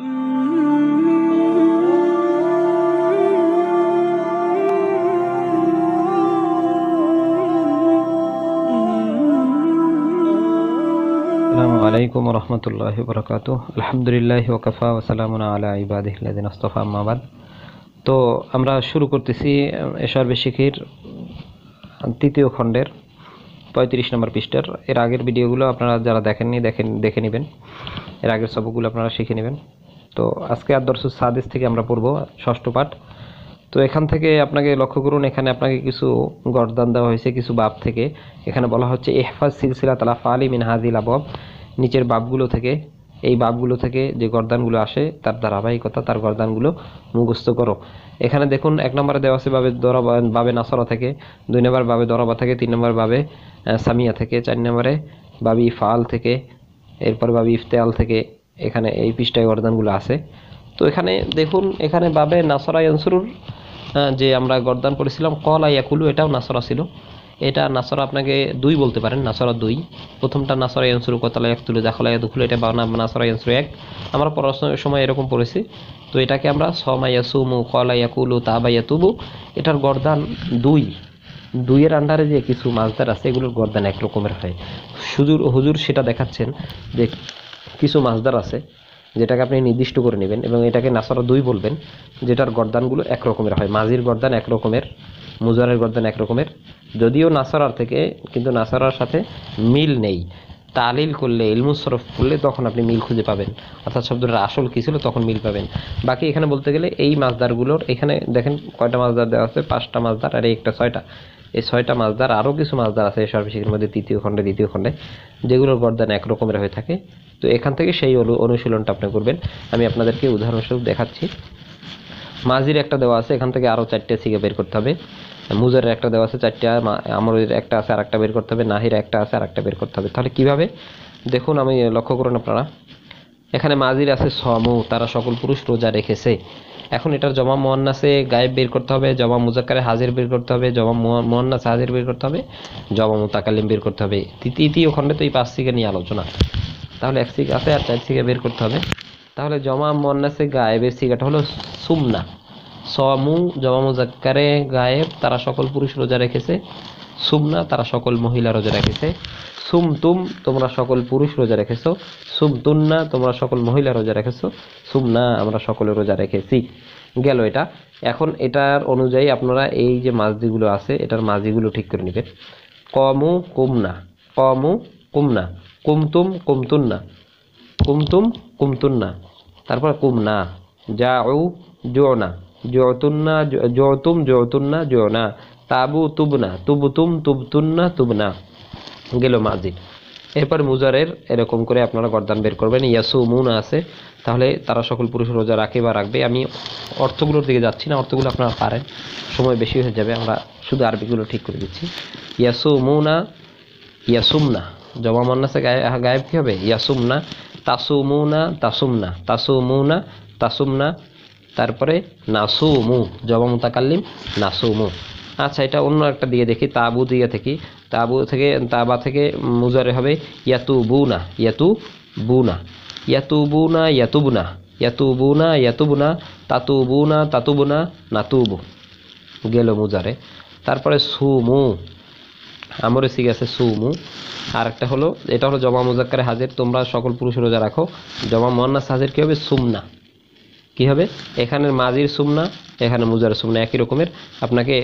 আসসালামু আলাইকুম রহমতুল্লাহ বরকাত আলহামদুলিল্লাহ ওকাফা ওসালামুন আলা ইবাদিহিল্লাদিন আস্তফা আম্মাবাদ তো আমরা শুরু করতেছি এশার বেশিখির তৃতীয় খণ্ডের পঁয়ত্রিশ নম্বর পৃষ্ঠার এর আগের ভিডিওগুলো আপনারা যারা দেখেননি দেখেন দেখে নেবেন এর আগের সবগুলো আপনারা শিখে নেবেন তো আজকে আদর্শ সাদিস থেকে আমরা পড়ব ষষ্ঠ পাঠ তো এখান থেকে আপনাকে লক্ষ্য করুন এখানে আপনাকে কিছু গরদান দেওয়া হয়েছে কিছু বাপ থেকে এখানে বলা হচ্ছে এহফাজ সিলসিলা তালা আলী মিন হাজিল আবব নিচের বাপগুলো থেকে এই বাপগুলো থেকে যে গরদানগুলো আসে তার ধারাবাহিকতা তার গরদানগুলো মুখস্থ করো এখানে দেখুন এক নম্বরে দেওয়া আছে বাবে দরাবা বাবে নাসরা থেকে দুই নম্বর বাবে দরাবা থেকে তিন নম্বর বাবে সামিয়া থেকে চার নম্বরে বাবি ফাল থেকে এরপর বাবি ইফতেয়াল থেকে এখানে এই পৃষ্ঠায় গরদানগুলো আছে তো এখানে দেখুন এখানে বাবে নাসরা ইয়ানসুরুর যে আমরা গরদান পড়েছিলাম কল কুলু এটাও নাসরা ছিল এটা নাসরা আপনাকে দুই বলতে পারেন নাসরা দুই প্রথমটা নাসরা ইয়ানসুরু কতলা এক তুলে দাখলা দুখুলো এটা বা নাসরা ইয়ানসুরু এক আমরা পড়াশোনার সময় এরকম পড়েছি তো এটাকে আমরা সমাইয়া সুমু কল তা তাবাইয়া তুবু এটার গরদান দুই দুইয়ের আন্ডারে যে কিছু মাছদার আছে এগুলোর গরদান একরকমের হয় সুজুর হুজুর সেটা দেখাচ্ছেন যে কিছু মাছদার আছে যেটাকে আপনি নির্দিষ্ট করে নেবেন এবং এটাকে নাসারা দুই বলবেন যেটার গরদানগুলো একরকমের হয় মাঝির গরদান একরকমের মুজারের গরদান একরকমের যদিও নাসারার থেকে কিন্তু নাসারার সাথে মিল নেই তালিল করলে ইলমুসরফ করলে তখন আপনি মিল খুঁজে পাবেন অর্থাৎ শব্দটা আসল কী ছিল তখন মিল পাবেন বাকি এখানে বলতে গেলে এই মাছদারগুলোর এখানে দেখেন কয়টা মাছদার দেওয়া আছে পাঁচটা মাছদার আর একটা ছয়টা এই ছয়টা মাছদার আরও কিছু মাছদার আছে এই সর্বশেষের মধ্যে তৃতীয় খণ্ডে দ্বিতীয় খণ্ডে যেগুলোর গরদান একরকমের হয়ে থাকে তো এখান থেকে সেই অনুশীলনটা আপনি করবেন আমি আপনাদেরকে উদাহরণস্বরূপ দেখাচ্ছি মাঝির একটা দেওয়া আছে এখান থেকে আরও চারটে সিগে বের করতে হবে মুজারের একটা দেওয়া আছে চারটে আমরের একটা আছে আর একটা বের করতে হবে নাহির একটা আছে আর একটা বের করতে হবে তাহলে কিভাবে দেখুন আমি লক্ষ্য করুন আপনারা এখানে মাজির আছে সমু তারা সকল পুরুষ রোজা রেখেছে এখন এটার জমা মোহান্নাসে গায়েব বের করতে হবে জমা মুজাক্কারে হাজির বের করতে হবে জমা মোহান্নাসে হাজির বের করতে হবে জমা মোতাকালিম বের করতে হবে তৃতীয় খণ্ডে তো এই পাঁচ থেকে নিয়ে আলোচনা তাহলে এক সিগা আছে আর চার সিকা বের করতে হবে তাহলে জমা মন্নাসে গায়েবের সিগাটা হলো সুমনা সমু জমা মুজাক্কারে গায়েব তারা সকল পুরুষ রোজা রেখেছে সুমনা তারা সকল মহিলা রোজা রেখেছে সুমতুম তোমরা সকল পুরুষ রোজা রেখেছো সুমতুন্না তোমরা সকল মহিলা রোজা রেখেছো সুমনা আমরা সকলে রোজা রেখেছি গেল এটা এখন এটার অনুযায়ী আপনারা এই যে মাঝদিগুলো আছে এটার মাঝিগুলো ঠিক করে নেবেন কমু কুমনা কমু কুমনা কুমতুম কুমতুন্না কুমতুম কুমতুন্না তারপর কুমনা জাউ জোনা জোতুন্না জোতুম জোতুন্না জোনা তাবু তুবনা তুবতুম তুবতুন্না তুবনা গেল মাজি এরপর মুজারের এরকম করে আপনারা গরদান বের করবেন ইয়াসু মুন আছে তাহলে তারা সকল পুরুষ রোজা রাখে বা রাখবে আমি অর্থগুলোর দিকে যাচ্ছি না অর্থগুলো আপনারা পারেন সময় বেশি হয়ে যাবে আমরা শুধু আরবিগুলো ঠিক করে দিচ্ছি ইয়াসু মুনা ইয়াসুমনা জমা মন্নাসে গায়েব কী হবে ইয়াসুমনা তাসুমুনা তাসুমনা তাসুমুনা তাসুমনা তারপরে নাসুমু জবা মুতাকাল্লিম নাসুমু আচ্ছা এটা অন্য একটা দিয়ে দেখি তাবু দিয়ে থেকে তাবু থেকে তাবা থেকে মুজারে হবে ইয়াতু বুনা ইয়াতু বুনা ইয়াতু বুনা ইয়াতুবুনা ইয়াতুবুনা বু না তাতুবুনা নাতুবু গেল মুজারে তারপরে সুমু আমরেসিক আছে সুমু আর একটা হলো এটা হলো জমা মুজাক্কারে হাজির তোমরা সকল পুরুষ রোজা রাখো জমা মোয়ান্নাস হাজির কী হবে সুমনা কি হবে এখানের মাজির সুমনা এখানে মুজার সুমনা একই রকমের আপনাকে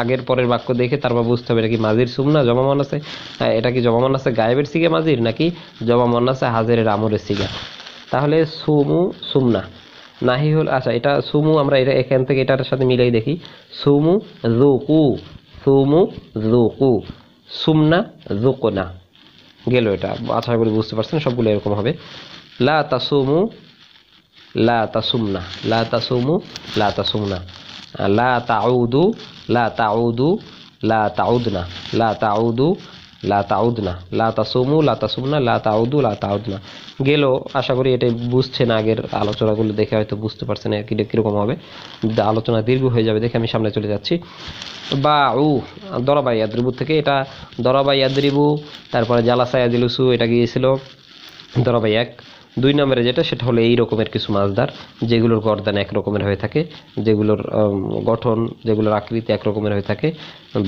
আগের পরের বাক্য দেখে তারপর বুঝতে হবে এটা কি মাজির সুমনা জমা মনাসে হ্যাঁ, এটা কি জমা মনাসে গায়েবের সিগা মাজির নাকি জমা মনাসে হাজেরের আমরের সিগা তাহলে সুমু সুমনা নাহি হল আচ্ছা এটা সুমু আমরা এটা এখান থেকে এটার সাথে মিলেই দেখি সুমু জুকু সুমু জুকু সুমনা জোকোনা গেল এটা আশা করি বুঝতে পারছেন সবগুলো এরকম হবে লা তাসুমু লা তাসুমনা লা তাসুমু লা তাসুমনা লা তাউদু লা তাউদু লা তাউদনা লা তাউদু লা তাউদনা লা তাসুমু লা গেল আশা করি এটা বুঝছেন আগের আলোচনাগুলো দেখে হয়তো বুঝতে পারছেন আর কিটা কীরকম হবে আলোচনা দীর্ঘ হয়ে যাবে দেখে আমি সামনে চলে যাচ্ছি বা উ দরাবা ইয়াদ্রিবু থেকে এটা দরাবা ইয়াদ্রিবু তারপরে জালাসা ইয়াদিলুসু এটা গিয়েছিল দরাবা এক দুই নম্বরে যেটা সেটা হলো এই রকমের কিছু মাছদার যেগুলোর গর্দান একরকমের হয়ে থাকে যেগুলোর গঠন যেগুলোর আকৃতি একরকমের হয়ে থাকে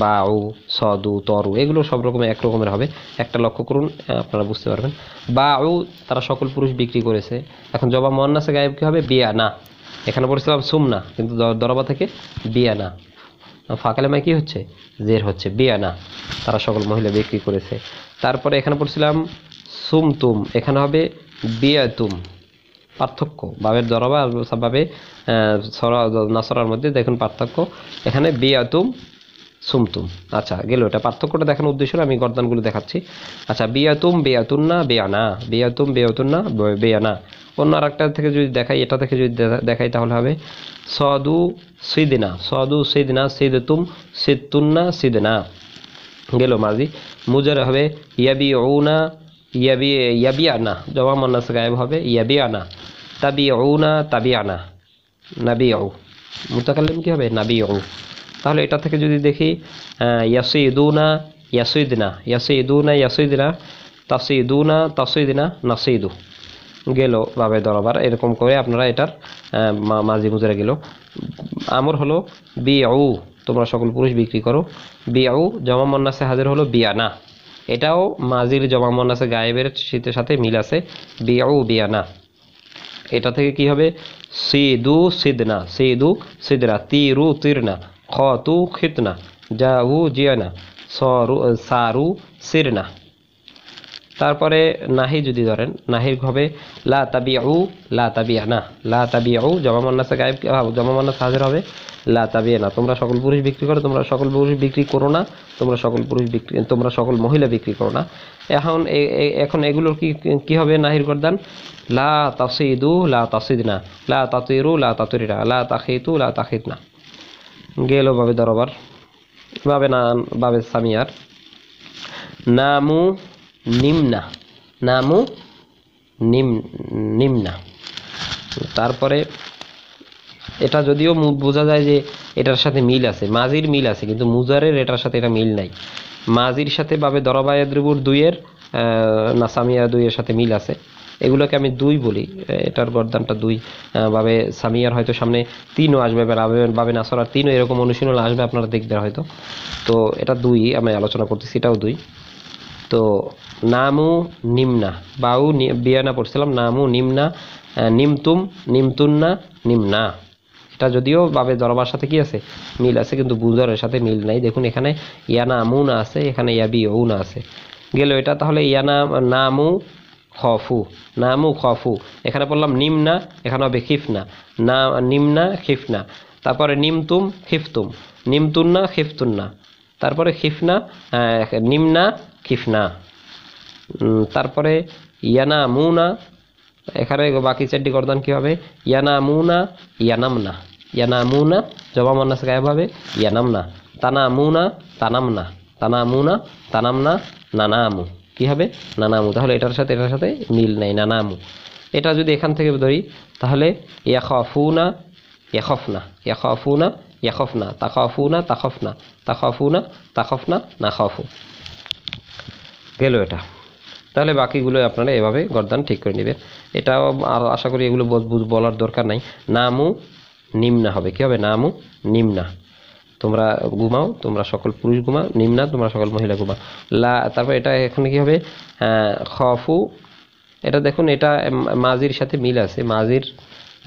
বাউ সদু তরু এগুলো সব রকমের একরকমের হবে একটা লক্ষ্য করুন আপনারা বুঝতে পারবেন বাউ তারা সকল পুরুষ বিক্রি করেছে এখন জবা মন্নাসে গায়েব কী হবে বিয়া না এখানে পড়েছিলাম সুমনা কিন্তু দরবা থেকে বিয়া না ফাঁকালেমায় কী হচ্ছে জের হচ্ছে বিয়ানা তারা সকল মহিলা বিক্রি করেছে তারপরে এখানে পড়ছিলাম সুমতুম এখানে হবে বিয়াতুম পার্থক্য বাবের দরবা আর বাবে নাসরার মধ্যে দেখুন পার্থক্য এখানে বিয়াতুম সুমতুম আচ্ছা গেল এটা পার্থক্যটা দেখানোর উদ্দেশ্য আমি গর্দানগুলো দেখাচ্ছি আচ্ছা বিয়াতুম না বেয়ানা বেয়াতুন না বেয়ানা অন্য আরেকটা থেকে যদি দেখাই এটা থেকে যদি দেখাই তাহলে হবে সদু সিদিনা সদু সিদিনা সিদতুম সিদ্তুন্না সিদনা গেল মাঝি মুজার হবে ইয়াবি না ইয়াবি ইয়াবিয়ানা জমা মন্নাস গায়েব হবে ইয়াবিয়ানা আনা নাবি ও মুতাকালিম কী হবে নাবি ও তাহলে এটা থেকে যদি দেখি না না ইয়াসিদুনা ইয়াসিদনা না ইয়াসিদনা তাসিদুনা তাসিদনা নাসিদু গেল বাবে দরবার এরকম করে আপনারা এটার মাঝি মুজরে গেল আমর হলো বি তোমরা সকল পুরুষ বিক্রি করো বিআউ জমা মন্নাসে হাজির হলো বিয়ানা এটাও মাজির জমামন আছে গায়েবের শীতের সাথে মিল আছে বিয়াউ বিয়ানা এটা থেকে কি হবে সিদু সিদনা সিদু সিদনা তিরু তিরনা খতু খিতনা জাউ জিয়ানা সরু সারু সিরনা তারপরে নাহি যদি ধরেন নাহির হবে লা তাবি আউ লা তাবি আনা লা তাবি আউ জমা মান্নাসে গায়েব হ্যাঁ, জমা মান্নাস হাজির হবে লা তাবি আনা তোমরা সকল পুরুষ বিক্রি করো তোমরা সকল পুরুষ বিক্রি করো না তোমরা সকল পুরুষ বিক্রি তোমরা সকল মহিলা বিক্রি করো না এখন এখন এগুলোর কি কী হবে নাহির গরদান লা তাসিদু লা তাসিদনা লা তাতিরু লা তাতিরা লা তাখিতু লা তাখিতনা গেল বাবে দরবার বাবে না বাবে সামিয়ার নামু নিম্না নামু নিম নিম্না তারপরে এটা যদিও বোঝা যায় যে এটার সাথে মিল আছে মাজির মিল আছে কিন্তু মুজারের এটার সাথে এটা মিল নাই মাজির সাথে বাবে দরবায়াদ্রিবুর দুইয়ের নাসামিয়া দুইয়ের সাথে মিল আছে এগুলোকে আমি দুই বলি এটার গরদানটা দুই ভাবে সামিয়ার হয়তো সামনে তিনও আসবে বাবে নাসর আর তিনও এরকম অনুশীলন আসবে আপনারা দেখবেন হয়তো তো এটা দুই আমি আলোচনা করতেছি এটাও দুই তো নামু নিম্না বাউ বিয়ানা পড়ছিলাম নামু নিম্না নিমতুম নিমতুন্না নিম্না এটা যদিও বাবে জরবার সাথে কি আছে মিল আছে কিন্তু বুজরের সাথে মিল নাই দেখুন এখানে ইয়ানা আমু না আছে এখানে ইয়াবি না আছে গেল এটা তাহলে ইয়ানা নামু খফু নামু খফু এখানে বললাম নিমনা এখানে হবে খিফনা না নিমনা খিফনা তারপরে নিমতুম খিফতুম নিমতুন্না খিফতুন্না তারপরে খিফনা নিমনা খিফনা তারপরে ইয়ানা মুনা এখানে বাকি চারটি গর্দান কী হবে ইয়ানা মুনা না ইয়ানা মুনা জবা মানাস গায়েব হবে না তানা মুনা না তানা মুনা না নানামু কী হবে নানামু তাহলে এটার সাথে এটার সাথে মিল নেই নানামু এটা যদি এখান থেকে ধরি তাহলে ইয়াখফুনা না ইয়াখফুনা ইয়াখফনা না তাখফ না না খফু গেল এটা তাহলে বাকিগুলো আপনারা এভাবে গরদান ঠিক করে নেবেন এটাও আর আশা করি এগুলো বলার দরকার নাই নামও নিম্না হবে কী হবে নামও নিম্না তোমরা ঘুমাও তোমরা সকল পুরুষ ঘুমা নিম্না তোমরা সকল মহিলা ঘুমা লা তারপর এটা এখানে কি হবে হ্যাঁ, খফু এটা দেখুন এটা মাজির সাথে মিল আছে মাজির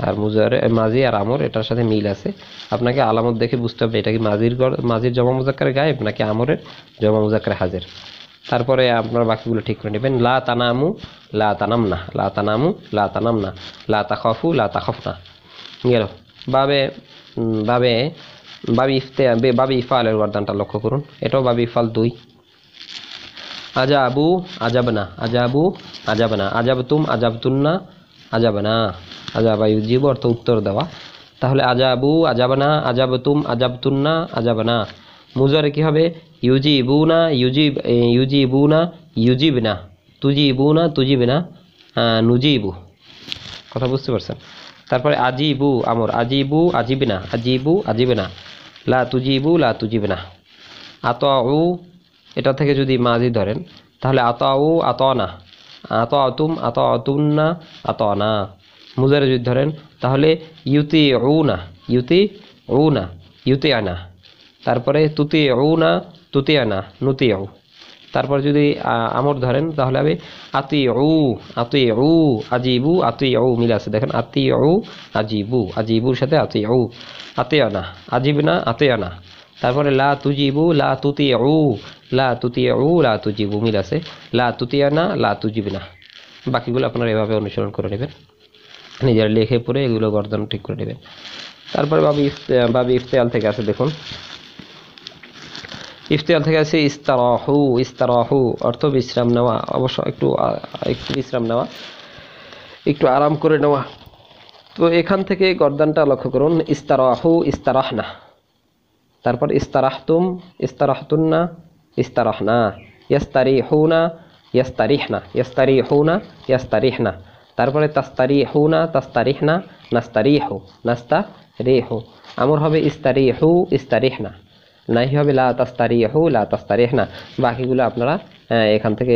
আর মুজারে মাজি আর আমর এটার সাথে মিল আছে আপনাকে আলামত দেখে বুঝতে হবে এটা কি মাজির মাজির জমা মুজাক্কার গায়েব নাকি আমরের জমা মুজাক্কার হাজের তারপরে আপনার বাকিগুলো ঠিক করে নেবেন লা তানামু লা তানাম না লা তানামু লা তানাম না লা তাখফু লা তাখফ না গেল বাবে বাবে বাবি ইফতে বাবি ইফালের ওয়ার্দানটা লক্ষ্য করুন এটাও বাবি ইফাল দুই আজাবু না আজাবু আজাবনা আজাব তুম আজাব তুন্না আজাবনা আজাবা জীব অর্থ উত্তর দেওয়া তাহলে আজাবু আবু আজাব তুম আজাব আজাব না মুজারে কী হবে ইউজি বুনা ইউজিব ইউজি বুনা ইউজিব না তুজি বুনা তুজিব না ইবু কথা বুঝতে পারছেন তারপরে আজি আজিবু আমর আজিবু আজিবি না ইবু আজিবি না লা তুজি ইবু লা তুজিবি না আতাউ এটা থেকে যদি মাঝি ধরেন তাহলে আতাউ আতনা আত আতুম আত আতুন্না না মুজারে যদি ধরেন তাহলে ইউতি উ না ইউতি উ না ইউতি আনা তারপরে তুতি ও না তুতিয়ানা না নুতি ও তারপর যদি আমর ধরেন তাহলে হবে আতি ও আতি ও আজিবু আতি ও মিল আছে দেখেন আতি ও আজিবু আজিবুর সাথে আতি ও আতে আনা আজিব না আতে আনা তারপরে লা তুজিবু লা তুতি ও লা তুতি ও লা তুজিবু মিল আছে লা তুতি আনা লা তুজিব না বাকিগুলো আপনারা এভাবে অনুসরণ করে নেবেন নিজের লেখে পড়ে এগুলো গর্দন ঠিক করে নেবেন তারপরে বাবি ইফতে বাবি ইফতেয়াল থেকে আছে দেখুন ইফতিয়ার থেকে আছে ইস্তারাহু ইস্তারাহু অর্থ বিশ্রাম নেওয়া অবশ্য একটু একটু বিশ্রাম নেওয়া একটু আরাম করে নেওয়া তো এখান থেকে গর্দানটা লক্ষ্য করুন ইস্তারাহু ইস্তারাহনা তারপর ইস্তারাহতুম ইস্তারাহতুন্না ইস্তারাহনা ইয়াস্তারিহুনা ইয়াস্তারিহনা ইয়াস্তারিহুনা ইয়াস্তারিহনা তারপরে তাস্তারি তাস্তারিহুনা তাস্তারিহনা হু নাস্তা রেহু আমার হবে ইস্তারি ইস্তারিহনা নাহি হবে লা তাস্তারিহু লা তাস্তারিহ না বাকিগুলো আপনারা এখান থেকে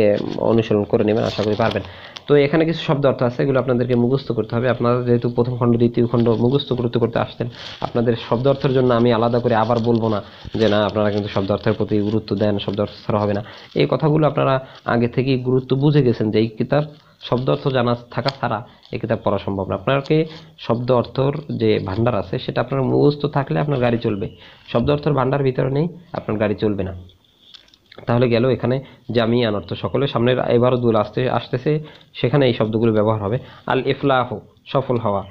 অনুসরণ করে নেবেন আশা করি পারবেন তো এখানে কিছু শব্দ অর্থ আছে এগুলো আপনাদেরকে মুখস্থ করতে হবে আপনারা যেহেতু প্রথম খণ্ড দ্বিতীয় খণ্ড মুখস্থ করতে করতে আসতেন আপনাদের শব্দ অর্থের জন্য আমি আলাদা করে আবার বলবো না যে না আপনারা কিন্তু শব্দ অর্থের প্রতি গুরুত্ব দেন শব্দ অর্থ ছাড়া হবে না এই কথাগুলো আপনারা আগে থেকেই গুরুত্ব বুঝে গেছেন যে এই কিতাব শব্দ অর্থ জানা থাকা ছাড়া এই কিতাব পড়া সম্ভব না আপনাকে শব্দ অর্থর যে ভাণ্ডার আছে সেটা আপনার মুখস্থ থাকলে আপনার গাড়ি চলবে শব্দ অর্থর ভাণ্ডার ভিতরে নেই আপনার গাড়ি চলবে না তাহলে গেল এখানে জামি অনর্থ সকলে সামনে এবারও দুল আসতে আসতেছে সেখানে এই শব্দগুলো ব্যবহার হবে আল এফলাহ সফল হওয়া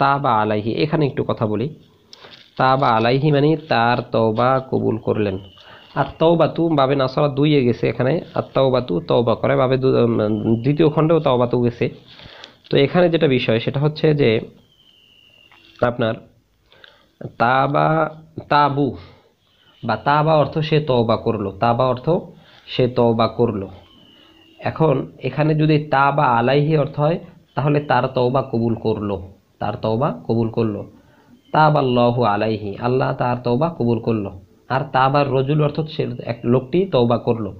তা বা আলাইহি এখানে একটু কথা বলি তা বা আলাইহি মানে তার তওবা কবুল করলেন আর তওবাতু বাবে নাসরা দুইয়ে গেছে এখানে আর তওবাতু তওবা করে বাবে দ্বিতীয় খণ্ডেও তওবাতু গেছে তো এখানে যেটা বিষয় সেটা হচ্ছে যে আপনার তা বা তাবু বা তা বা অর্থ সে তওবা করলো তা বা অর্থ সে তওবা করলো এখন এখানে যদি তা বা আলাইহি অর্থ হয় তাহলে তার তওবা কবুল করলো তার তওবা কবুল করলো তা বা লহ আলাইহি আল্লাহ তার তওবা কবুল করলো আর তা বা রজুল অর্থ সে এক লোকটি তওবা করলো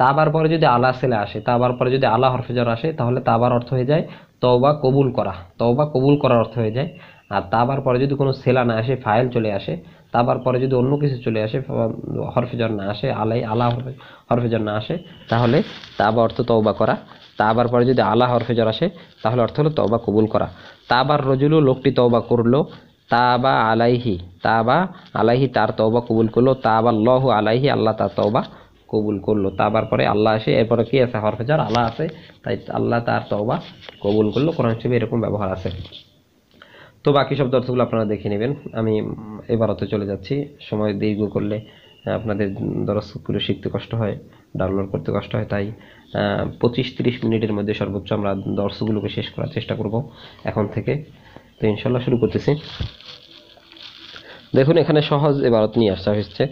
তাবার পরে যদি আলা সেলে আসে তাবার পরে যদি আলা হরফেজার আসে তাহলে তাবার অর্থ হয়ে যায় তওবা কবুল করা তওবা কবুল করার অর্থ হয়ে যায় আর তাবার পরে যদি কোনো সেলা না আসে ফাইল চলে আসে তাবার পরে যদি অন্য কিছু চলে আসে হরফেজর না আসে আলাই আলা হরফেজর না আসে তাহলে তাবা অর্থ তওবা করা তাবার পরে যদি আলা হরফেজর আসে তাহলে অর্থ হলো তওবা কবুল করা তাবার রজুলু লোকটি তওবা করলো তাবা আলাইহি তাবা আলাইহি তার তওবা কবুল করলো তাবা লহু আলাইহি আল্লাহ তার তওবা কবুল করলো তাবার পরে আল্লাহ আসে এরপরে কি আছে হরফেজার আলাহ আছে তাই আল্লাহ তার তওবা কবুল করলো কোরআন হিসেবে এরকম ব্যবহার আছে তো বাকি সব দর্শকগুলো আপনারা দেখে নেবেন আমি এবার হতে চলে যাচ্ছি সময় দীর্ঘ করলে আপনাদের দরস্কুলে শিখতে কষ্ট হয় ডাউনলোড করতে কষ্ট হয় তাই পঁচিশ তিরিশ মিনিটের মধ্যে সর্বোচ্চ আমরা দর্শকগুলোকে শেষ করার চেষ্টা করব এখন থেকে তো ইনশাল্লাহ শুরু করতেছি দেখুন এখানে সহজ এবারত নিয়ে আসা হয়েছে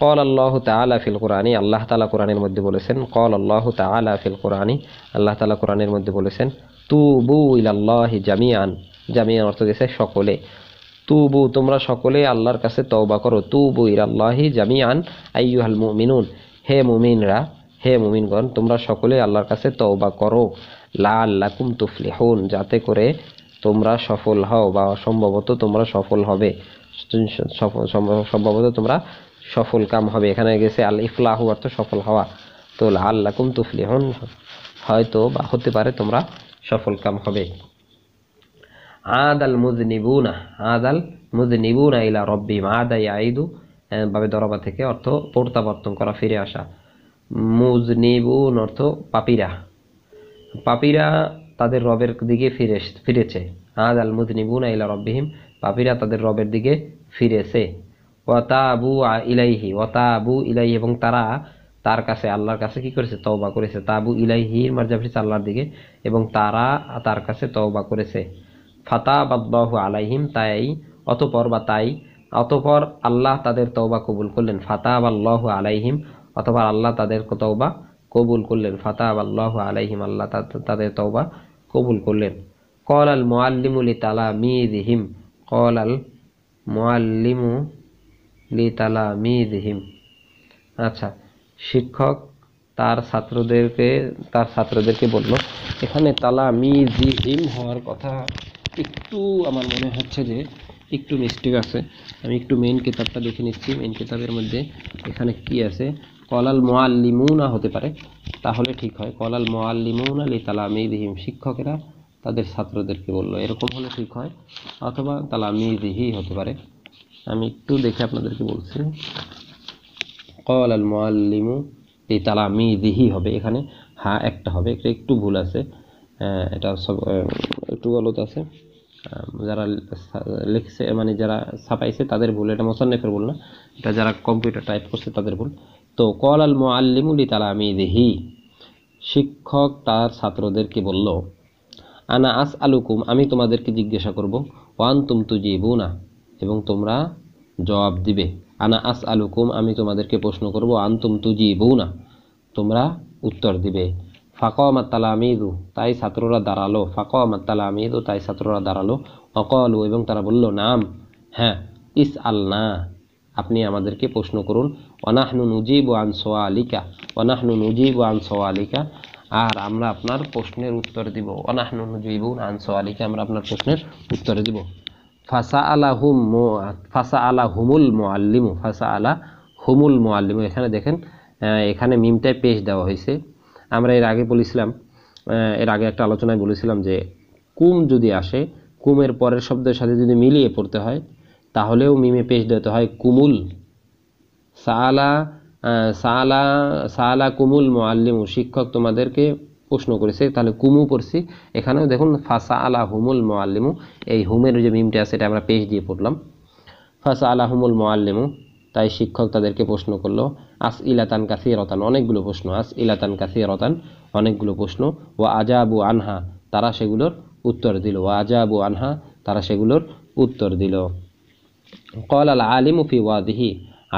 কল আল্লাহ তালা ফিল কোরআনী আল্লাহ তালা কোরআনের মধ্যে বলেছেন কল আল্লাহ তালা ফিল কোরআনী আল্লাহ তালা কোরআনের মধ্যে বলেছেন তু বু ইল আল্লাহ জামিয়ান জামিয়ার অর্থ গেছে সকলে তুবু তোমরা সকলে আল্লাহর কাছে তওবা করো তুবু ইরাল্লাহি জামিয়ান আইয়ুহাল মুমিনুন হে মুমিনরা হে মুমিনগণ তোমরা সকলে আল্লাহর কাছে তওবা করো লা আল্লাকুম তুফলিহুন যাতে করে তোমরা সফল হও বা সম্ভবত তোমরা সফল হবে সম্ভবত তোমরা সফল কাম হবে এখানে গেছে আল ইফলাহ অর্থ সফল হওয়া তো আল্লাকুম হন হয়তো বা হতে পারে তোমরা সফল কাম হবে আদাল মুজনিবুনা আদাল মুজনিবুনা ইলা রব্বিম আদা আইদু ভাবে দরবা থেকে অর্থ প্রত্যাবর্তন করা ফিরে আসা মুজনিবুন অর্থ পাপিরা পাপিরা তাদের রবের দিকে ফিরে ফিরেছে আদ আল মুজনিবুনা ইলা রব্বিহিম পাপিরা তাদের রবের দিকে ফিরেছে ওয়াতাবু ইলাইহি ওয়াতাবু ইলাইহি এবং তারা তার কাছে আল্লাহর কাছে কি করেছে তওবা করেছে তাবু ইলাইহির মার্জাফিস আল্লাহর দিকে এবং তারা তার কাছে তওবা করেছে ফাতা বাদবাহু আলাইহিম তাই অতপর বা তাই অতপর আল্লাহ তাদের তৌবা কবুল করলেন ফাতা আল্লাহ আলাইহিম অথবা আল্লাহ তাদের তৌবা কবুল করলেন ফাতা আল্লাহ আলাইহিম আল্লাহ তাদের তৌবা কবুল করলেন কল আল মোয়াল্লিমুলি তালা মিদহিম কল আল মোয়াল্লিমু লি তালা মিদহিম আচ্ছা শিক্ষক তার ছাত্রদেরকে তার ছাত্রদেরকে বলল এখানে তালা মিজিহিম হওয়ার কথা একটু আমার মনে হচ্ছে যে একটু মিস্টেক আছে আমি একটু মেন কিতাবটা দেখে নিচ্ছি মেন কিতাবের মধ্যে এখানে কি আছে কলাল লিমুনা হতে পারে তাহলে ঠিক হয় কলাল মোয়াল্লিমুনা লি তালামিদিহিম শিক্ষকেরা তাদের ছাত্রদেরকে বললো এরকম হলে ঠিক হয় অথবা তালা তালামিদিহি হতে পারে আমি একটু দেখে আপনাদেরকে বলছি কলাল লিমু লি তালামিদিহি হবে এখানে হা একটা হবে এটা একটু ভুল আছে হ্যাঁ, এটা সব একটু গলত আছে যারা লিখছে মানে যারা ছাপাইছে তাদের ভুল এটা মোসান্নেফের ভুল না এটা যারা কম্পিউটার টাইপ করছে তাদের ভুল তো কল আল মোয়াল্লিমুলি তালা আমি দেহি শিক্ষক তার ছাত্রদেরকে বলল আনা আস আলুকুম আমি তোমাদেরকে জিজ্ঞাসা করব ওয়ান তুম তুজিবু না এবং তোমরা জবাব দিবে আনা আস আলুকুম আমি তোমাদেরকে প্রশ্ন করব আন তুম তুজিবু না তোমরা উত্তর দিবে ফাকমা তালামিদু তাই ছাত্ররা দাঁড়ালো ফাকমা তালামিদু তাই ছাত্ররা দাঁড়ালো অকলু এবং তারা বলল নাম হ্যাঁ ইস আলনা আপনি আমাদেরকে প্রশ্ন করুন অনাহনু নুজিব আন আলিকা অনাহনু নুজিব আন আলিকা আর আমরা আপনার প্রশ্নের উত্তর দিব অনাহনু নুজিব আন আলিকা আমরা আপনার প্রশ্নের উত্তর দিব ফাসা আলা হুম ফাসা আলা হুমুল আল্লিমু ফাসা আলা হুমুল আল্লিমু এখানে দেখেন এখানে মিমটায় পেশ দেওয়া হয়েছে আমরা এর আগে বলেছিলাম এর আগে একটা আলোচনায় বলেছিলাম যে কুম যদি আসে কুমের পরের শব্দের সাথে যদি মিলিয়ে পড়তে হয় তাহলেও মিমে পেশ দিতে হয় কুমুল সালা সালা সালা কুমুল মোয়াল্লিমু শিক্ষক তোমাদেরকে প্রশ্ন করেছে তাহলে কুমু পড়ছি এখানেও দেখুন ফাসা আলা হুমুল মোয়াল্লিমু এই হুমের যে মিমটা আছে এটা আমরা পেশ দিয়ে পড়লাম ফাসা আলা হুমুল মোয়াল্লিমু তাই শিক্ষক তাদেরকে প্রশ্ন করলো আস ইলাতান কাসি রতান অনেকগুলো প্রশ্ন আস ইলাতান কাসি রতান অনেকগুলো প্রশ্ন ও আজাবু আনহা তারা সেগুলোর উত্তর দিল ও আজাবু আনহা তারা সেগুলোর উত্তর দিল কল আল আলিম ফি ওয়াদিহি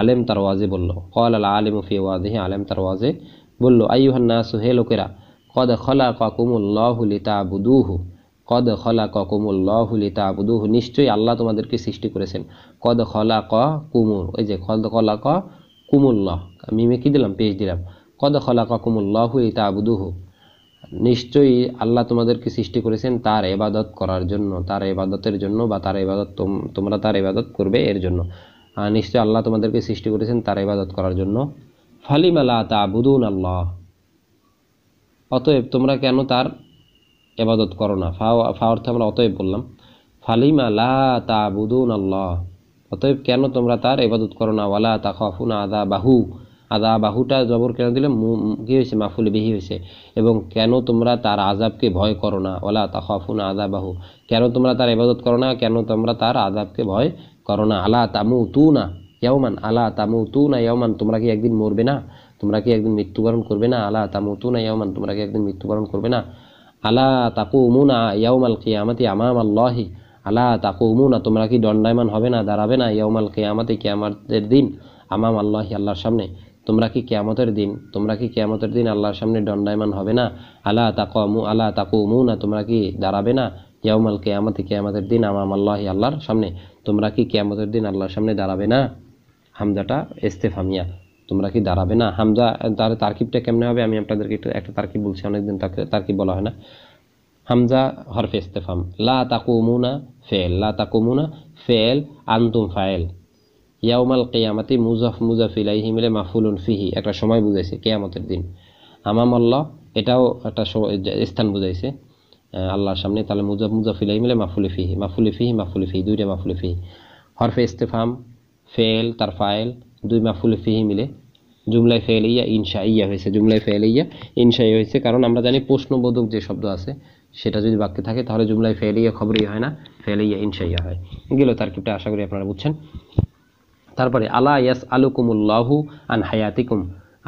আলেম তার ওয়াজে বলল কল আল আলিম ফি ওয়াদিহি আলেম তার ওয়াজে বলল আইহান্না সুহে লোকেরা কদ খলা কাকুমুল্লাহ লিতা বুদুহু কদ খলা ক কুমুল্লাহুলি তাবুদুহ নিশ্চয়ই আল্লাহ তোমাদেরকে সৃষ্টি করেছেন কদ খলা ক কুমুর ওই যে কদ খলা ক কুমুল্লাহ মিমে কী দিলাম পেশ দিলাম কদ খলা ক কুমুল্লাহুলি তাবুদুহ নিশ্চয়ই আল্লাহ তোমাদেরকে সৃষ্টি করেছেন তার এবাদত করার জন্য তার এবাদতের জন্য বা তার এবাদত তোমরা তার এবাদত করবে এর জন্য নিশ্চয়ই আল্লাহ তোমাদেরকে সৃষ্টি করেছেন তার এবাদত করার জন্য ফালিমালা তা আবুদুন আল্লাহ অতএব তোমরা কেন তার এবাদত করো না ফা ফা অর্থে আমরা অতএব বললাম ফালিমা লা তা বুদুন আল্লাহ অতএব কেন তোমরা তার এবাদত করো না ওয়ালা তা খাফুন আদা বাহু আদা বাহুটা জবর কেন দিলে কি হয়েছে মাফুল বিহি হয়েছে এবং কেন তোমরা তার আজাবকে ভয় করো না ওলা তা খাফুন আদা বাহু কেন তোমরা তার এবাদত করো না কেন তোমরা তার আজাবকে ভয় করো না আলা তামু তু না ইয়মান আলা তামু তু না ইয়মান তোমরা কি একদিন মরবে না তোমরা কি একদিন মৃত্যুবরণ করবে না আলা তামু তু না ইয়মান তোমরা কি একদিন মৃত্যুবরণ করবে না আলা তাকুমুনা ইয়াউমাল কিয়ামাতি আমাম আল্লাহি আলা তাকুমুনা তোমরা কি দণ্ডায়মান হবে না দাঁড়াবে না ইয়ামাল কিয়ামাতি কিয়ামাতের দিন আমাম আল্লাহি আল্লাহর সামনে তোমরা কি কেয়ামতের দিন তোমরা কি কেয়ামতের দিন আল্লাহর সামনে দণ্ডায়মান হবে না আলা আল্লাহ আলা উমু না তোমরা কি দাঁড়াবে না ইয়ামাল কেয়ামতে কেয়ামতের দিন আমাম আল্লাহি আল্লাহর সামনে তোমরা কি কেয়ামতের দিন আল্লাহর সামনে দাঁড়াবে না হামদাটা ইস্তেফামিয়া তোমরা কি দাঁড়াবে না হামজা তার তারকিবটা কেমনে হবে আমি আপনাদেরকে একটু একটা তারকিব বলছি অনেকদিন তাকে তারকিব বলা হয় না হামজা হরফে ইস্তেফাম লা তাকুমুনা ফেল লা তাকুমুনা ফেল আন্তুম ফায়েল ইয়াউমাল কেয়ামাতি মুজাফ মুজাফিলাই মিলে মাহফুলুন ফিহি একটা সময় বুঝাইছে কেয়ামতের দিন আমামল্লা এটাও একটা স্থান বুঝাইছে আল্লাহর সামনে তাহলে মুজাফ মুজাফিলাই মিলে মাহফুলি ফিহি মাহফুলি ফিহি মাহফুলি ফিহি দুইটা মাহফুলি ফিহি হরফে ইস্তেফাম ফেল তার ফায়েল দুই মাহফুল ফিহি মিলে জুমলাই ফেলাইয়া ইনশা ইয়া হয়েছে জুমলাই ফেলাইয়া ইনশা ইয়া হয়েছে কারণ আমরা জানি প্রশ্নবোধক যে শব্দ আছে সেটা যদি বাক্যে থাকে তাহলে জুমলাই ফেলাইয়া খবরই হয় না ফেলাইয়া ইনশা ইয়া হয় গেল তার কিপটা আশা করি আপনারা বুঝছেন তারপরে আলা ইয়াস আলুকুমুল্লাহু আন হায়াতিকুম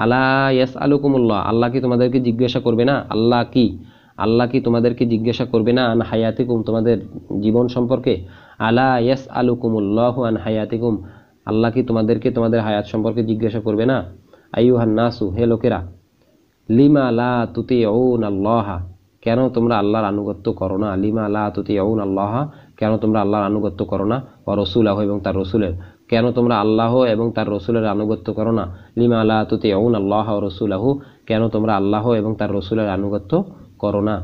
আলা ইয়াস আলুকুমুল্লাহ আল্লাহ কি তোমাদেরকে জিজ্ঞাসা করবে না আল্লাহ কি আল্লাহ কি তোমাদেরকে জিজ্ঞাসা করবে না আন হায়াতিকুম তোমাদের জীবন সম্পর্কে আলা ইয়াস আলুকুমুল্লাহু আন হায়াতিকুম আল্লাহ কি তোমাদেরকে তোমাদের হায়াত সম্পর্কে জিজ্ঞাসা করবে না আইয়ুহান নাসু হে লোকেরা লিমা লা তুতি ঔন আল্লাহা কেন তোমরা আল্লাহর আনুগত্য করো না লিমা লা তুতি ঔন আল্লাহা কেন তোমরা আল্লাহর আনুগত্য করো না ও রসুল আহ এবং তার রসুলের কেন তোমরা আল্লাহ এবং তার রসুলের আনুগত্য করো না লিমা আল্লাহ তুতি ঔন আল্লাহ ও রসুল আহু কেন তোমরা আল্লাহ এবং তার রসুলের আনুগত্য করো না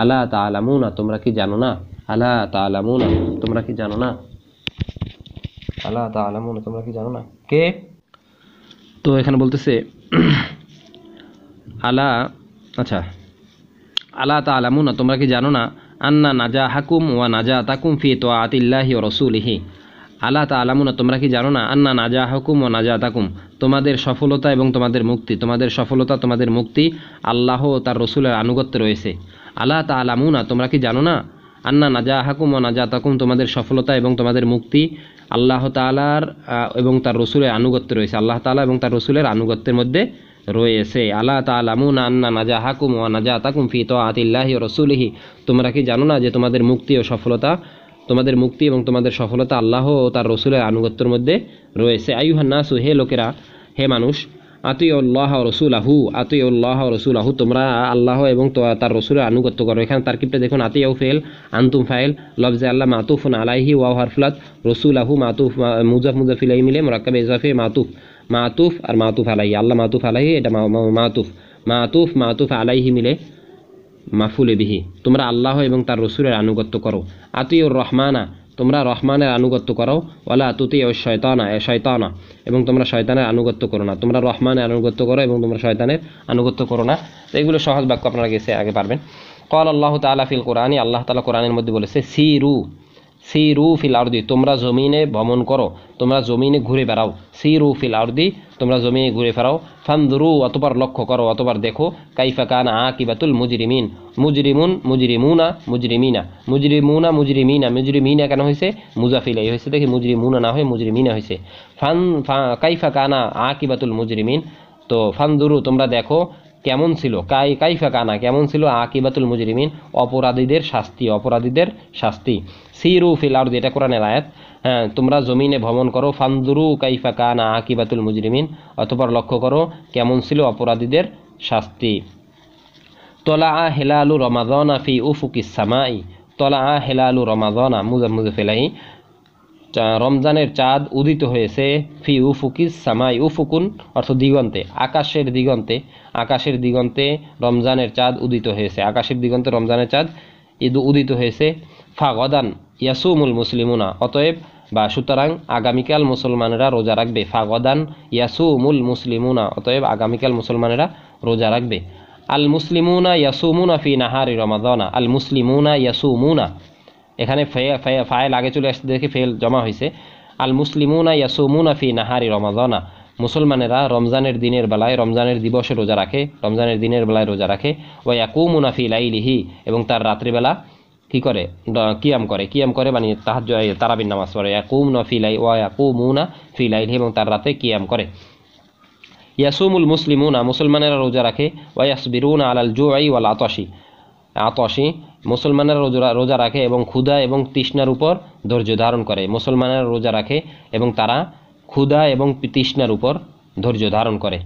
আল্লাহ তা আলামুনা তোমরা কি জানো না আল্লাহ তা আলামুনা তোমরা কি জানো না আল্লাহ তা আলামুন তোমরা কি জানো না কে তো এখানে বলতেছে আলা আচ্ছা আল্লাহ তা না তোমরা কি জানো না আন্না নাজা হাকুম ওয়া নাজা তাকুম ফি তো আতিল্লাহি ও রসুলিহি আল্লাহ তা আলামুনা তোমরা কি জানো না আন্না নাজা হাকুম ও নাজা তাকুম তোমাদের সফলতা এবং তোমাদের মুক্তি তোমাদের সফলতা তোমাদের মুক্তি আল্লাহ ও তার রসুলের আনুগত্য রয়েছে আল্লাহ তা না তোমরা কি জানো না আন্না নাজা হাকুম ও নাজা তাকুম তোমাদের সফলতা এবং তোমাদের মুক্তি আল্লাহ তালার এবং তার রসুলের আনুগত্য রয়েছে আল্লাহ তালা এবং তার রসুলের আনুগত্যের মধ্যে রয়েছে আল্লাহ তালামুন আন্না নাজা হাকুম ও নাজা তাকুম ফি তো আতিল্লাহি ও রসুলহি তোমরা কি জানো না যে তোমাদের মুক্তি ও সফলতা তোমাদের মুক্তি এবং তোমাদের সফলতা আল্লাহ ও তার রসুলের আনুগত্যের মধ্যে রয়েছে আয়ুহান্না সু হে লোকেরা হে মানুষ আতুল্লাহ রসুল আহু আতুল্লাহ রসুল আহু তোমরা আল্লাহ এবং তার রসুলের আনুগত্য করো এখানে তারকিবটা দেখুন আতিয়াউ ফেল আন্তুম ফাইল লফজে আল্লাহ মাতুফুন আলাইহি ওয়া হারফুলাত রসুল আহু মাতুফ মুজাফ মুজাফিলাই মিলে মোরাক্কাবে ইজাফে মাতুফ মাতুফ আর মাতুফ আলাইহি আল্লাহ মাতুফ আলাইহি এটা মাতুফ মাতুফ মাতুফ আলাইহি মিলে মাফুলে বিহি তোমরা আল্লাহ এবং তার রসুলের আনুগত্য করো ও রহমানা তোমরা রহমানের আনুগত্য করো ওলা তুতি ও শয়তানা এ শয়তানা এবং তোমরা শয়তানের আনুগত্য করো না তোমরা রহমানের আনুগত্য করো এবং তোমরা শয়তানের আনুগত্য করো না তো এগুলো সহজ বাক্য আপনারা গেছে আগে পারবেন কল আল্লাহ তালা ফিল কোরআনী আল্লাহ তালা কোরআনের মধ্যে বলেছে সি রু রু ফিল আরদি তোমরা জমিনে ভ্রমণ করো তোমরা জমিনে ঘুরে বেড়াও রু ফিল আরদি তোমরা জমিনে ঘুরে ফেরাও ফান্দুরু অতবার লক্ষ্য করো অতবার দেখো কাইফা কানা আ কি বাতুল মুজরিমিন মুজরিমুন মুজরিমুনা মুজরিমিনা মুজরিমুনা মুজরিমিনা মুজরিমিনা কেন হয়েছে মুজাফিল এই হয়েছে দেখি মুজরিমুনা না হয়ে মুজরিমিনা হয়েছে ফান কাইফা কানা আ বাতুল মুজরিমিন তো ফান্দুরু তোমরা দেখো কেমন ছিল কাই কাইফা কানা কেমন ছিল আকিবাতুল মুজরিমিন অপরাধীদের শাস্তি অপরাধীদের শাস্তি সিরু ফিল আর যেটা কোরআনের আয়াত হ্যাঁ তোমরা জমিনে ভ্রমণ করো ফান্দুরু কাইফা কানা আকিবাতুল মুজরিমিন অথবা লক্ষ্য করো কেমন ছিল অপরাধীদের শাস্তি তলা আ হেলা আলু রমাজন আফি উফুকিস সামাই তলা আ হেলা আলু হেলালু রমাদনা মুজাফিলাই রমজানের চাঁদ উদিত হয়েছে ফি উফুকিস সামাই উফুকুন অর্থ দিগন্তে আকাশের দিগন্তে আকাশের দিগন্তে রমজানের চাঁদ উদিত হয়েছে আকাশের দিগন্তে রমজানের চাঁদ ঈদ উদিত হয়েছে ফা গদান ইয়াসুমুল মুসলিমুনা অতএব বা সুতরাং আগামীকাল মুসলমানেরা রোজা রাখবে ফাগদান ইয়াসুমুল মুসলিমুনা অতএব আগামীকাল মুসলমানেরা রোজা রাখবে আল মুসলিমুনা ইয়াসুমুনা ফি নাহারি রমাদানা আল মুসলিমুনা ইয়াসুমুনা এখানে ফায়েল আগে চলে আসতে দেখি ফেল জমা হয়েছে আল মুসলিমুনা ইয়াসুমুনা ফি নাহারি রমাজনা মুসলমানেরা রমজানের দিনের বেলায় রমজানের দিবসে রোজা রাখে রমজানের দিনের বেলায় রোজা রাখে ও ইয়াকুমুনা ফি লাইলিহি এবং তার রাত্রিবেলা কি করে কিয়াম করে কিয়াম করে মানে তাহাজ তারাবিন নামাজ পড়ে ইয়াকুম ও ইয়াকু মুনা ফি ফিলাইল এবং তার রাতে কিয়াম করে ইয়াসুমুল মুসলিমুনা মুসলমানেরা রোজা রাখে ওয়া ইয়াসবিরুনা আল জুয়াই ওয়াল আতাশি আতসি মুসলমানেরা রোজা রোজা রাখে এবং ক্ষুধা এবং তৃষ্ণার উপর ধৈর্য ধারণ করে মুসলমানেরা রোজা রাখে এবং তারা ক্ষুধা এবং তৃষ্ণার উপর ধৈর্য ধারণ করে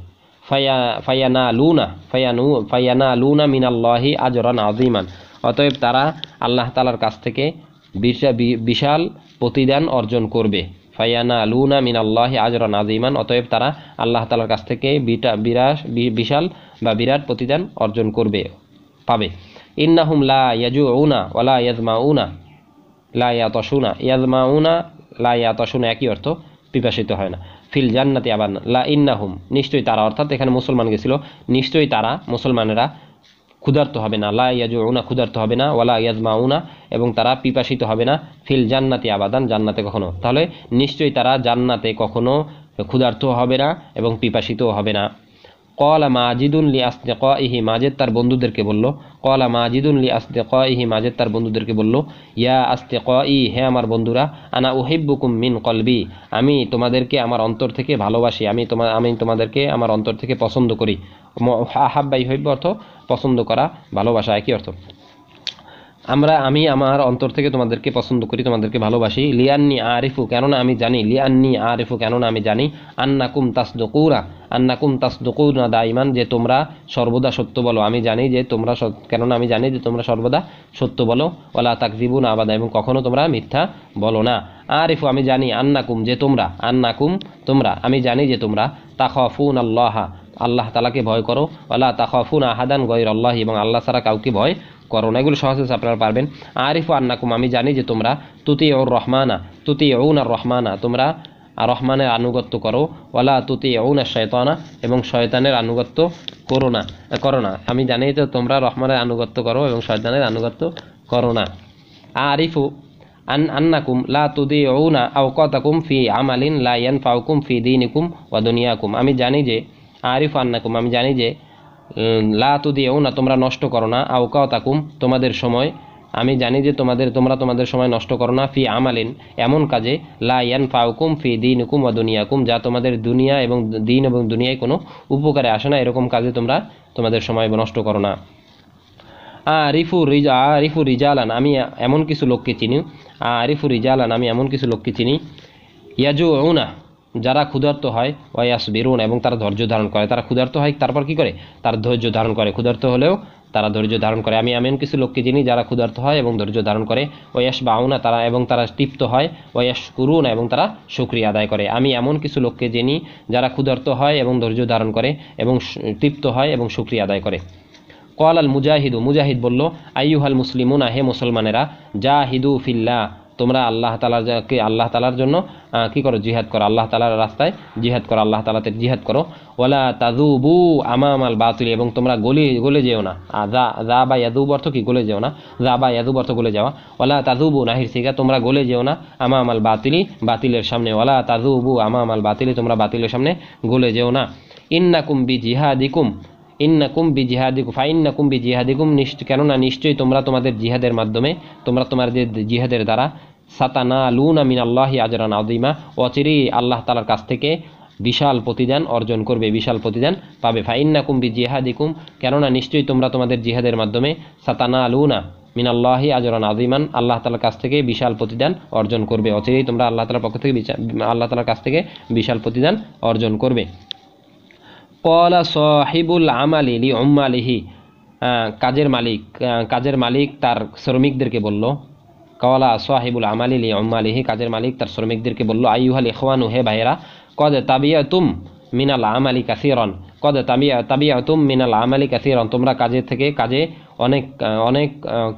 ফাইয়া ফাইয়ানা লুনা ফাইয়ানু ফাইয়ানা লুনা মিনাল্লাহি আজরান আজিমান অতএব তারা আল্লাহ তালার কাছ থেকে বিশাল প্রতিদান অর্জন করবে ফাইয়ানা লুনা মিনাল্লাহি আজরান আজিমান অতএব তারা আল্লাহ তালার কাছ থেকে বিটা বিরাশ বিশাল বা বিরাট প্রতিদান অর্জন করবে পাবে ইন্নাহুম লা ইয়াজু উনা ওলা ইয়াজমা উনা লা ইয়াতসুনা ইয়াজমা উনা লা ইয়াতসুনা একই অর্থ পিপাসিত হয় না ফিল জান্নাতি আবান লা ইন্নাহুম নিশ্চয়ই তারা অর্থাৎ এখানে মুসলমান গেছিল নিশ্চয়ই তারা মুসলমানেরা ক্ষুধার্ত হবে না লা ইয়াজু উনা ক্ষুধার্ত হবে না ওয়ালা ইয়াজমা উনা এবং তারা পিপাসিত হবে না ফিল জান্নাতি আবাদান জান্নাতে কখনো তাহলে নিশ্চয়ই তারা জান্নাতে কখনো ক্ষুধার্ত হবে না এবং পিপাসিতও হবে না কলা মাজিদুন লি আসতে ক ইহি মাজেদ তার বন্ধুদেরকে বলল কলা মাজিদুন লি আসতে ক ইহি মাজেদ তার বন্ধুদেরকে বলল ইয়া আসতে ক ই হে আমার বন্ধুরা আনা বুকুম মিন কলবি আমি তোমাদেরকে আমার অন্তর থেকে ভালোবাসি আমি তোমার আমি তোমাদেরকে আমার অন্তর থেকে পছন্দ করি আহাব্বাই হইব অর্থ পছন্দ করা ভালোবাসা একই অর্থ আমরা আমি আমার অন্তর থেকে তোমাদেরকে পছন্দ করি তোমাদেরকে ভালোবাসি লিয়ান্নি আরিফু কেননা আমি জানি লিয়ান্নি আরিফু কেননা আমি জানি আন্নাকুম তাসদকুরা আন্নাকুম তাসদকুরা দাইমান যে তোমরা সর্বদা সত্য বলো আমি জানি যে তোমরা কেননা আমি জানি যে তোমরা সর্বদা সত্য বলো ওলা না আবাদা এবং কখনও তোমরা মিথ্যা বলো না আরিফু আমি জানি আন্নাকুম যে তোমরা আন্নাকুম তোমরা আমি জানি যে তোমরা তাখফুন আল্লাহা আল্লাহ তালাকে ভয় করো আল্লাহ তাখফুন আহাদান গৈর আল্লাহ এবং আল্লাহ ছাড়া কাউকে ভয় করো না এগুলো সহজ আছে আপনারা পারবেন আরিফ আন্নাকুম আমি জানি যে তোমরা তুতি ও রহমানা তুতি ওন আর রহমানা তোমরা রহমানের আনুগত্য করো ওলা তুতি আর শয়তানা এবং শয়তানের আনুগত্য করো না করো না আমি জানি যে তোমরা রহমানের আনুগত্য করো এবং শয়তানের আনুগত্য করো না আরিফু আন আন্নাকুম লা তুদি ওনা আউকাতাকুম ফি আমালিন লা ইয়ান ফাউকুম ফি দিনিকুম ওয়া দুনিয়াকুম আমি জানি যে আরিফ আন্নাকুম আমি জানি যে লা তু দিয়েও না তোমরা নষ্ট করো না আউকাও তাকুম তোমাদের সময় আমি জানি যে তোমাদের তোমরা তোমাদের সময় নষ্ট করো না ফি আমালিন এমন কাজে লা ইয়ান ফাউকুম ফি দিন হুকুম বা দুনিয়াকুম যা তোমাদের দুনিয়া এবং দিন এবং দুনিয়ায় কোনো উপকারে আসে না এরকম কাজে তোমরা তোমাদের সময় নষ্ট করো না আরিফু রিজা আরিফু রিজালান আমি এমন কিছু লোককে চিনি আরিফু রিজালান আমি এমন কিছু লোককে চিনি ইয়াজু না যারা ক্ষুধার্ত হয় ওয়াস বেরুন এবং তারা ধৈর্য ধারণ করে তারা ক্ষুধার্ত হয় তারপর কি করে তার ধৈর্য ধারণ করে ক্ষুধার্ত হলেও তারা ধৈর্য ধারণ করে আমি এমন কিছু লোককে চিনি যারা ক্ষুধার্ত হয় এবং ধৈর্য ধারণ করে ওয়াস বাউনা তারা এবং তারা তৃপ্ত হয় ওয়াস করুন এবং তারা সুক্রিয়া আদায় করে আমি এমন কিছু লোককে চিনি যারা ক্ষুধার্ত হয় এবং ধৈর্য ধারণ করে এবং তৃপ্ত হয় এবং সুক্রিয়া আদায় করে কল আল মুজাহিদু মুজাহিদ বলল আইয়ুহাল মুসলিমুনা হে মুসলমানেরা জাহিদু ফিল্লা তোমরা আল্লাহ কি আল্লাহ তালার জন্য কি করো জিহাদ করো আল্লাহ তালার রাস্তায় জিহাদ করো আল্লাহ তালাতে জিহাদ করো ওলা তাজুবু আমাম আল বাতুলি এবং তোমরা গলি গলে যেও না যা বা ইয়াদুব অর্থ কি গলে যেও না যা বা ইয়াদুব অর্থ গলে যাওয়া ওলা তাজুবু নাহির সিগা তোমরা গলে যেও না আমাম আল বাতিলি বাতিলের সামনে ওলা তাজুবু আমাম আল বাতিলি তোমরা বাতিলের সামনে গলে যেও না ইন্নাকুম বি জিহাদিকুম ইন্নাকুম বি জিহাদিকুম ফাইন্নাকুম বি জিহাদিকুম নিশ্চয় কেননা নিশ্চয়ই তোমরা তোমাদের জিহাদের মাধ্যমে তোমরা তোমাদের জিহাদের দ্বারা সাতানা লুনা মিন আল্লাহি আজরান আদিমা অচিরি আল্লাহ তালার কাছ থেকে বিশাল প্রতিদান অর্জন করবে বিশাল প্রতিদান পাবে ফাইন্না কুম্বি জিহাদিকুম কেননা নিশ্চয়ই তোমরা তোমাদের জিহাদের মাধ্যমে সাতানা আলুনা মিনাল্লাহি আজরান আজিমান আল্লাহ তালার কাছ থেকে বিশাল প্রতিদান অর্জন করবে অচিরেই তোমরা আল্লাহ তালার পক্ষ থেকে আল্লাহ তালার কাছ থেকে বিশাল প্রতিদান অর্জন করবে কলা সাহিবুল আমালি লি উম্মালিহি কাজের মালিক কাজের মালিক তার শ্রমিকদেরকে বলল কওয়ালা সোয়াহিবুল আমালি লি অম্মালিহি কাজের মালিক তার শ্রমিকদেরকে বলল আইহাল ইখওয়ানু হে ভাইরা কদ তাবিয়া তুম মিনাল আমালি কাসিরন কদ তাবিয়া তাবিয়া তুম মিনাল আমালি কাসিরন তোমরা কাজের থেকে কাজে অনেক অনেক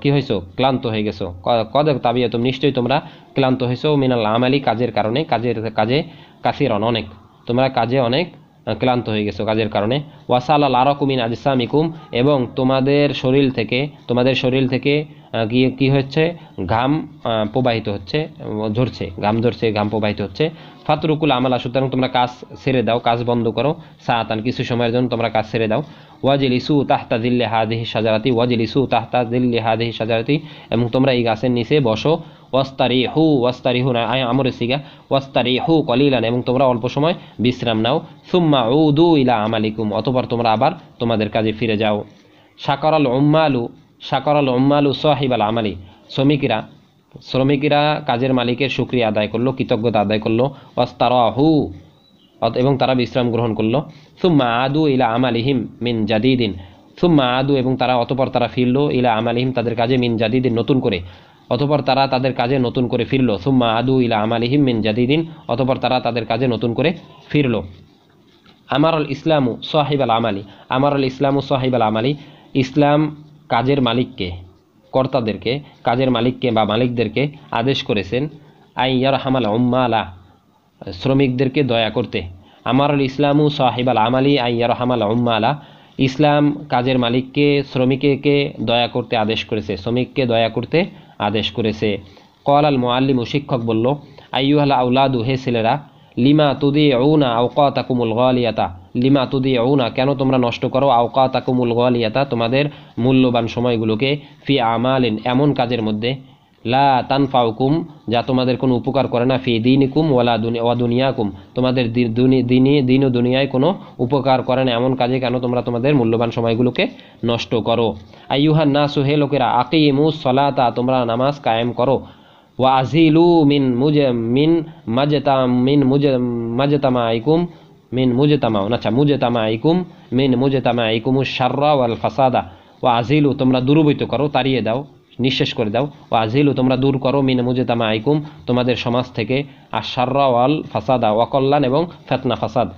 কি হয়েছো ক্লান্ত হয়ে গেছো কদ তাবিয়া তুম নিশ্চয়ই তোমরা ক্লান্ত হয়েছো মিনাল আমালি কাজের কারণে কাজের কাজে কাসিরন অনেক তোমরা কাজে অনেক ক্লান্ত হয়ে গেছো কাজের কারণে ওয়াসালাল আরকুমিন আজসামিকুম এবং তোমাদের শরীর থেকে তোমাদের শরীর থেকে কি হচ্ছে ঘাম প্রবাহিত হচ্ছে ঝরছে ঘাম ঝরছে ঘাম প্রবাহিত হচ্ছে ফাতরুকুল আমালা সুতরাং তোমরা কাজ ছেড়ে দাও কাজ বন্ধ করো সাঁতান কিছু সময়ের জন্য তোমরা কাজ ছেড়ে দাও ওয়াজিল ইসু তাহতা দিল্লি হাদিহি সাজারাতি ওয়াজিল ইসু তাহতা দিল্লি হাদিহি সাজারাতি এবং তোমরা এই গাছের নিচে বসো ওয়াস্তারি হু ওয়াস্তারি হু না আমরে সিগা ওয়াস্তারি হু কলিলান এবং তোমরা অল্প সময় বিশ্রাম নাও সুম্মা উ দু ইলা আমালিকুম অতপর তোমরা আবার তোমাদের কাজে ফিরে যাও সাকরাল উম্মালু সাকরাল উম্মালু সাহিব আল আমালি শ্রমিকরা শ্রমিকরা কাজের মালিকের সুক্রিয়া আদায় করলো কৃতজ্ঞতা আদায় করলো অস্তারা হু এবং তারা বিশ্রাম গ্রহণ করলো সুম্মা আদু ইলা আমালিহিম মিন জাদিদিন সুম্মা আদু এবং তারা অতপর তারা ফিরল ইলা আমালিহিম তাদের কাজে মিন জাদিদিন নতুন করে অতপর তারা তাদের কাজে নতুন করে ফিরল সুম্মা আদু ইলা আমালি মিন জাদিদিন অতপর তারা তাদের কাজে নতুন করে ফিরল আমারল ইসলামু সোহাইব আল আমালি আমারল ইসলামু সোহাইব আল আমালি ইসলাম কাজের মালিককে কর্তাদেরকে কাজের মালিককে বা মালিকদেরকে আদেশ করেছেন আই ইয়ার হামাল উম্মালা শ্রমিকদেরকে দয়া করতে আমারুল ইসলামু সাহেব আল আমালি আই ইয়ার হামাল উম্মালা ইসলাম কাজের মালিককে শ্রমিককে দয়া করতে আদেশ করেছে শ্রমিককে দয়া করতে আদেশ করেছে কল আল মোয়াল্লিম শিক্ষক বলল আইয়ুহাল আউলাদু হে ছেলেরা লিমা তুদি ঔনা আউকা তাকুমুল গলিয়াতা লিমা তুদি ঔনা কেন তোমরা নষ্ট করো আউকা তাকুমুল গলিয়াতা তোমাদের মূল্যবান সময়গুলোকে ফি আমালিন এমন কাজের মধ্যে লা তানফাউকুম যা তোমাদের কোনো উপকার করে না ফি দিনিকুম ওলা ওয়া দুনিয়াকুম তোমাদের দিনী দিন ও দুনিয়ায় কোনো উপকার করে না এমন কাজে কেন তোমরা তোমাদের মূল্যবান সময়গুলোকে নষ্ট করো আইয়ুহান না সুহে লোকেরা আকিমু সলাতা তোমরা নামাজ কায়েম করো ওয়া আজিলু মিন মুজ মিন মাজেতা মিন মুজ আইকুম মিন মুজেতামা আচ্ছা আইকুম মিন মুজেতামাইকুমু সার্রা ওয়াল ফাসাদা ওয়া আজিলু তোমরা দূরবীত করো তাড়িয়ে দাও নিঃশেষ করে দাও ও আজিলু তোমরা দূর করো মিন মুজেতামা আইকুম তোমাদের সমাজ থেকে আশাররা ফাসাদা ওয়াকল্যাণ এবং ফেতনা ফাসাদ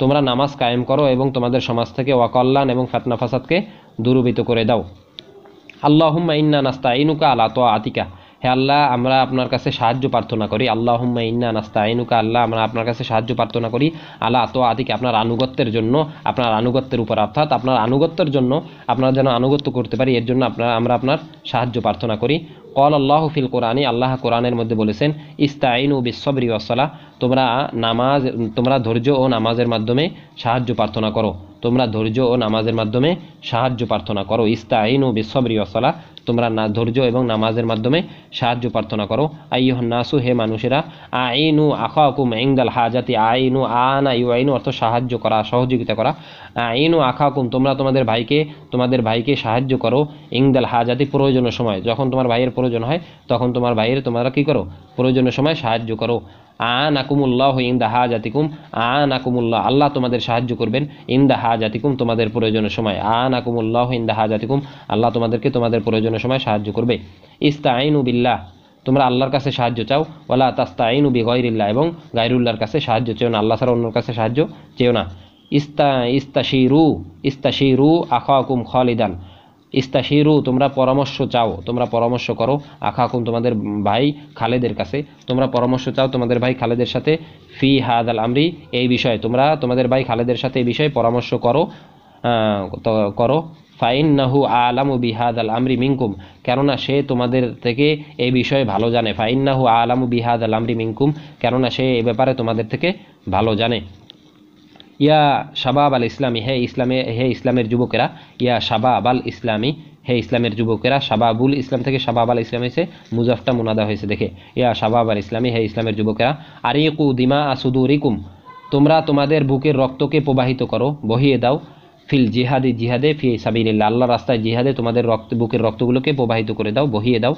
তোমরা নামাজ কায়েম করো এবং তোমাদের সমাজ থেকে ওয়াকল্যাণ এবং ফেতনা ফাসাদকে দূরীভূত করে দাও আল্লাহ ইন্না নাস্তা ইনুকা আলা তো আতিকা হে আল্লাহ আমরা আপনার কাছে সাহায্য প্রার্থনা করি আল্লাহ হুম্মা ইন্না নাস্তা আইনুকা আল্লাহ আমরা আপনার কাছে সাহায্য প্রার্থনা করি আল্লাহ তো আদিকে আপনার আনুগত্যের জন্য আপনার আনুগত্যের উপর অর্থাৎ আপনার আনুগত্যের জন্য আপনারা যেন আনুগত্য করতে পারি এর জন্য আপনার আমরা আপনার সাহায্য প্রার্থনা করি কল আল্লাহ ফিল কোরআনী আল্লাহ কোরআনের মধ্যে বলেছেন ইস্তাইন ও বিশ্বরী ওয়াসলা তোমরা নামাজ তোমরা ধৈর্য ও নামাজের মাধ্যমে সাহায্য প্রার্থনা করো তোমরা ধৈর্য ও নামাজের মাধ্যমে সাহায্য প্রার্থনা করো ও বিশ্বরি অসলা তোমরা না ধৈর্য এবং নামাজের মাধ্যমে সাহায্য প্রার্থনা করো নাসু হে মানুষেরা আইনু হুকুম ইংদাল হাজাতি আইনু আনা ইউ আইনু অর্থ সাহায্য করা সহযোগিতা করা আইনু হুকুম তোমরা তোমাদের ভাইকে তোমাদের ভাইকে সাহায্য করো ইংদাল হাজাতি প্রয়োজনের সময় যখন তোমার ভাইয়ের প্রয়োজন হয় তখন তোমার ভাইয়ের তোমরা কী করো প্রয়োজনের সময় সাহায্য করো আনাকুমুল্লাহ ইন্দা হা জাতিকুম আনাকুমুল্লাহ আল্লাহ তোমাদের সাহায্য করবেন ইন্দা হা জাতিকুম তোমাদের প্রয়োজনের সময় আনাকুমুল্লাহ ইন্দা হা জাতিকুম আল্লাহ তোমাদেরকে তোমাদের প্রয়োজনের সময় সাহায্য করবে ইস্তাইনু বিল্লাহ তোমরা আল্লাহর কাছে সাহায্য চাও ওলা তাস্তাইনু বিগয়রিল্লাহ এবং গাইরুল্লাহর কাছে সাহায্য চেও না আল্লাহ ছাড়া অন্যর কাছে সাহায্য চেও না ইস্তা শিরু ইস্তাশিরু আখাকুম খলিদান ইস্তাহিরু তোমরা পরামর্শ চাও তোমরা পরামর্শ করো কুম তোমাদের ভাই খালেদের কাছে তোমরা পরামর্শ চাও তোমাদের ভাই খালেদের সাথে ফি হাদ আল আমরি এই বিষয়ে তোমরা তোমাদের ভাই খালেদের সাথে এই বিষয়ে পরামর্শ করো করো ফাইন নাহু আলামু বিহাদ আল আমরি মিঙ্কুম কেননা সে তোমাদের থেকে এই বিষয়ে ভালো জানে ফাইন নাহু আলামু বিহাদ আল আমরি মিঙ্কুম কেননা সে এ ব্যাপারে তোমাদের থেকে ভালো জানে ইয়া শাবাব আল ইসলামী হে ইসলামে হে ইসলামের যুবকেরা ইয়া শাবাব আল ইসলামী হে ইসলামের যুবকেরা শাবাবুল ইসলাম থেকে শাবাব আল ইসলাম হয়েছে মুজাফটা মুনাদা হয়েছে দেখে ইয়া শাবাব আল ইসলামী হে ইসলামের যুবকেরা আরিকু দিমা আসুদুরিকুম তোমরা তোমাদের বুকের রক্তকে প্রবাহিত করো বহিয়ে দাও ফিল জিহাদি জিহাদে ফি সাবিল্লা আল্লাহ রাস্তায় জিহাদে তোমাদের রক্ত বুকের রক্তগুলোকে প্রবাহিত করে দাও বহিয়ে দাও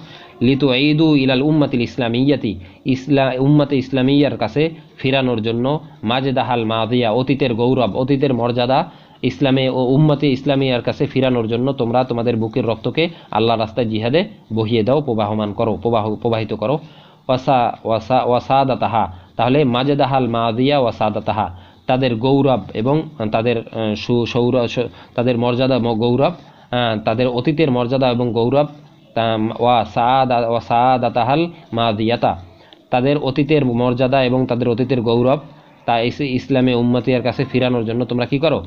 লিতু ঈদু ইলাল উম্মাতিল ইয়াতি ইসলা উম্মাতে ইসলামিয়ার কাছে ফিরানোর জন্য মাজেদাহাল মাদিয়া অতীতের গৌরব অতীতের মর্যাদা ইসলামে ও উম্মাতে ইসলামিয়ার কাছে ফিরানোর জন্য তোমরা তোমাদের বুকের রক্তকে আল্লাহ রাস্তায় জিহাদে বহিয়ে দাও প্রবাহমান করো প্রবাহ প্রবাহিত করো ওয়াসা ওয়াসা ওয়াসাদা তাহা তাহলে মাজেদাহাল মাদিয়া ওয়াসাদা তাহা তাদের গৌরব এবং তাদের সু সৌর তাদের মর্যাদা গৌরব তাদের অতীতের মর্যাদা এবং গৌরব ওয়া সাদা আতাহাল মা দিয়াতা তাদের অতীতের মর্যাদা এবং তাদের অতীতের গৌরব তা ইসলামে উম্মতিয়ার কাছে ফিরানোর জন্য তোমরা কি করো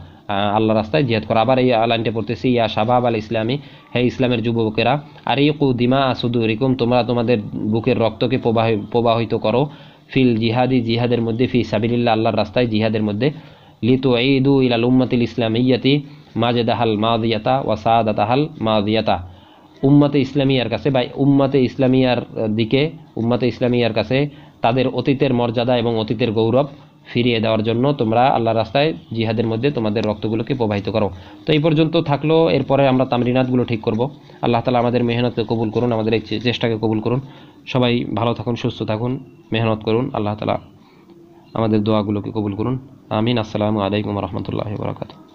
আল্লাহ রাস্তায় জিহাদ করো আবার এই আলাইনটা পড়তেছি ইয়া শাহাব আল ইসলামী হে ইসলামের যুবকেরা আর ইকু দিমা আসুদু রিকুম তোমরা তোমাদের বুকের রক্তকে প্রবাহ প্রবাহিত করো ফিল জিহাদি জিহাদের মধ্যে ফি সাবিল্লা আল্লাহর রাস্তায় জিহাদের মধ্যে লিতু ঈদু ইলাল উম্মতিল ইসলামিয়াতি মাজেদাহাল মাদিয়াতা ওয়াসাদাতাহাল মাদিয়াতা উম্মাতে ইসলামিয়ার কাছে বা উম্মাতে ইসলামিয়ার দিকে উম্মাতে ইসলামিয়ার কাছে তাদের অতীতের মর্যাদা এবং অতীতের গৌরব ফিরিয়ে দেওয়ার জন্য তোমরা আল্লাহ রাস্তায় জিহাদের মধ্যে তোমাদের রক্তগুলোকে প্রবাহিত করো তো এই পর্যন্ত থাকলো এরপরে আমরা তামরিনাতগুলো ঠিক করব আল্লাহ তালা আমাদের মেহনতকে কবুল করুন আমাদের এই চেষ্টাকে কবুল করুন সবাই ভালো থাকুন সুস্থ থাকুন মেহনত করুন আল্লাহ তালা আমাদের দোয়াগুলোকে কবুল করুন আমিন আসসালামু আলাইকুম রহমতুল্লাহ বরাকাতু